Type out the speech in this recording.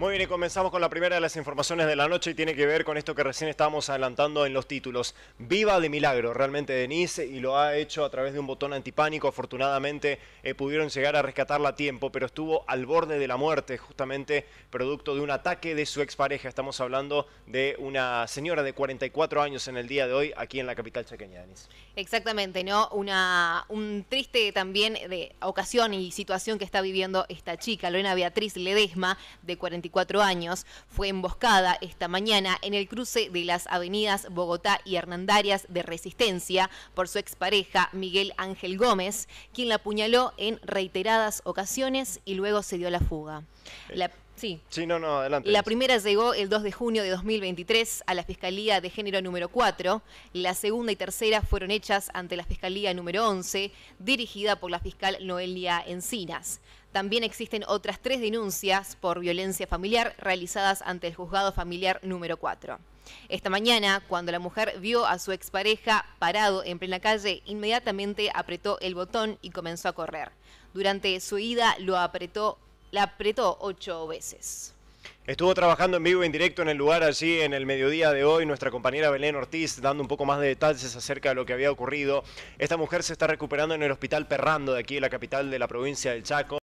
Muy bien, y comenzamos con la primera de las informaciones de la noche y tiene que ver con esto que recién estábamos adelantando en los títulos. Viva de milagro, realmente Denise, y lo ha hecho a través de un botón antipánico. Afortunadamente eh, pudieron llegar a rescatarla a tiempo, pero estuvo al borde de la muerte, justamente producto de un ataque de su expareja. Estamos hablando de una señora de 44 años en el día de hoy, aquí en la capital chaqueña, Denise. Exactamente, ¿no? Una, un triste también de ocasión y situación que está viviendo esta chica, Lorena Beatriz Ledesma, de 44 años, fue emboscada esta mañana en el cruce de las avenidas Bogotá y Hernandarias de Resistencia por su expareja Miguel Ángel Gómez, quien la apuñaló en reiteradas ocasiones y luego se dio la fuga. Eh, sí. Sí, no, no, adelante. La primera llegó el 2 de junio de 2023 a la Fiscalía de Género número 4. La segunda y tercera fueron hechas ante la Fiscalía número 11, dirigida por la fiscal Noelia Encinas. También existen otras tres denuncias por violencia familiar realizadas ante el juzgado familiar número 4. Esta mañana, cuando la mujer vio a su expareja parado en plena calle, inmediatamente apretó el botón y comenzó a correr. Durante su ida lo apretó, la apretó ocho veces. Estuvo trabajando en vivo y en directo en el lugar allí en el mediodía de hoy nuestra compañera Belén Ortiz dando un poco más de detalles acerca de lo que había ocurrido. Esta mujer se está recuperando en el hospital Perrando de aquí, en la capital de la provincia del Chaco.